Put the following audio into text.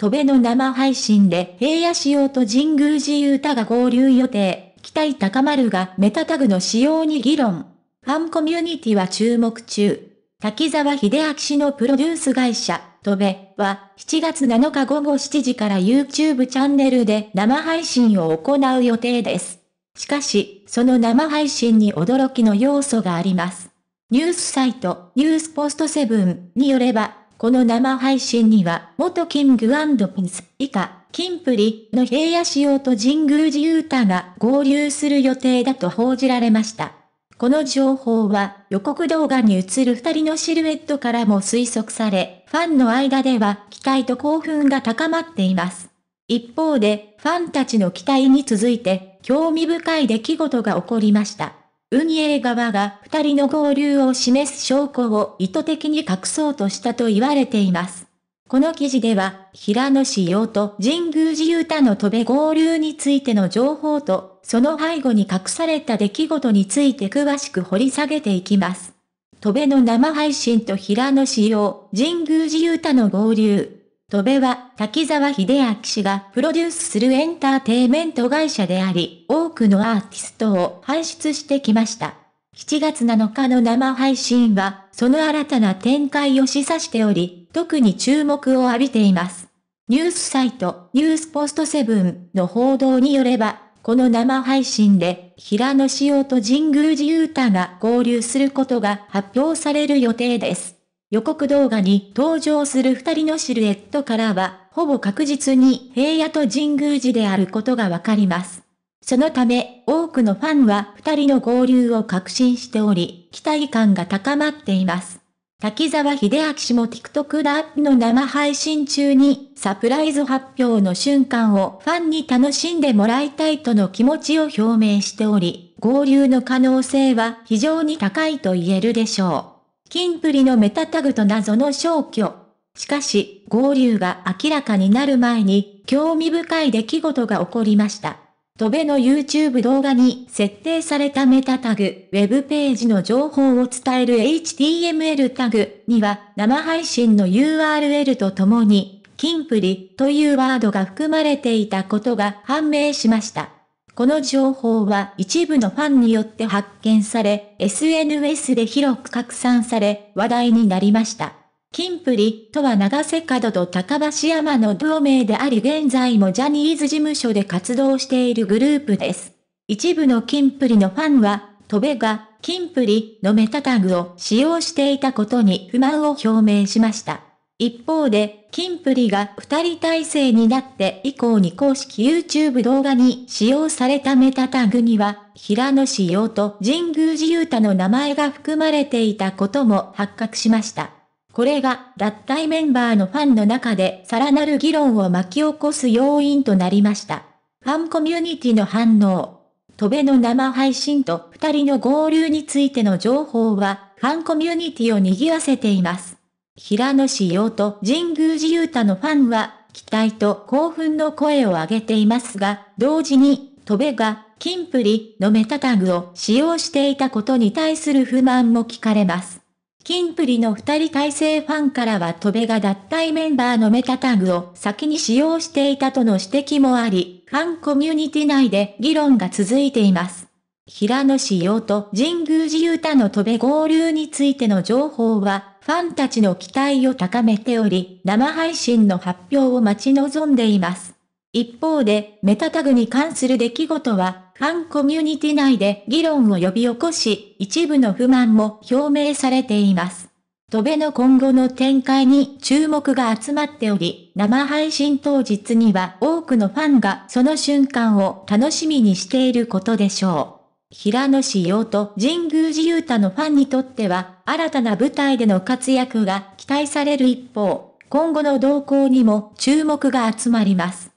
戸部の生配信で平野仕様と神宮寺うたが合流予定、期待高まるがメタタグの使用に議論。ファンコミュニティは注目中。滝沢秀明氏のプロデュース会社、戸部は7月7日午後7時から YouTube チャンネルで生配信を行う予定です。しかし、その生配信に驚きの要素があります。ニュースサイト、ニュースポストセブンによれば、この生配信には、元キングピンス、以下、キンプリの平野仕様と神宮寺勇太が合流する予定だと報じられました。この情報は、予告動画に映る二人のシルエットからも推測され、ファンの間では期待と興奮が高まっています。一方で、ファンたちの期待に続いて、興味深い出来事が起こりました。運営側が二人の合流を示す証拠を意図的に隠そうとしたと言われています。この記事では、平野紫用と神宮寺勇太の戸べ合流についての情報と、その背後に隠された出来事について詳しく掘り下げていきます。戸べの生配信と平野紫耀、神宮寺勇太の合流。戸部は滝沢秀明氏がプロデュースするエンターテイメント会社であり、多くのアーティストを輩出してきました。7月7日の生配信は、その新たな展開を示唆しており、特に注目を浴びています。ニュースサイト、ニュースポストセブンの報道によれば、この生配信で、平野紫耀と神宮寺勇太が合流することが発表される予定です。予告動画に登場する二人のシルエットからは、ほぼ確実に平野と神宮寺であることがわかります。そのため、多くのファンは二人の合流を確信しており、期待感が高まっています。滝沢秀明氏も TikTok ラップの生配信中にサプライズ発表の瞬間をファンに楽しんでもらいたいとの気持ちを表明しており、合流の可能性は非常に高いと言えるでしょう。金プリのメタタグと謎の消去。しかし、合流が明らかになる前に、興味深い出来事が起こりました。戸部の YouTube 動画に設定されたメタタグ、ウェブページの情報を伝える HTML タグには、生配信の URL とともに、キンプリというワードが含まれていたことが判明しました。この情報は一部のファンによって発見され、SNS で広く拡散され、話題になりました。キンプリとは長瀬角と高橋山の同盟であり現在もジャニーズ事務所で活動しているグループです。一部のキンプリのファンは、戸部がキンプリのメタタグを使用していたことに不満を表明しました。一方で、キンプリが二人体制になって以降に公式 YouTube 動画に使用されたメタタグには、平野志耀と神宮寺勇太の名前が含まれていたことも発覚しました。これが脱退メンバーのファンの中でさらなる議論を巻き起こす要因となりました。ファンコミュニティの反応。戸辺の生配信と二人の合流についての情報は、ファンコミュニティを賑わせています。平野紫耀と神宮寺勇太のファンは、期待と興奮の声を上げていますが、同時に、戸辺が、キンプリのメタタグを使用していたことに対する不満も聞かれます。キンプリの二人体制ファンからは戸辺が脱退メンバーのメタタグを先に使用していたとの指摘もあり、ファンコミュニティ内で議論が続いています。平野紫耀と神宮寺勇太の戸辺合流についての情報は、ファンたちの期待を高めており、生配信の発表を待ち望んでいます。一方で、メタタグに関する出来事は、ファンコミュニティ内で議論を呼び起こし、一部の不満も表明されています。戸辺の今後の展開に注目が集まっており、生配信当日には多くのファンがその瞬間を楽しみにしていることでしょう。平野紫耀と神宮寺勇太のファンにとっては、新たな舞台での活躍が期待される一方、今後の動向にも注目が集まります。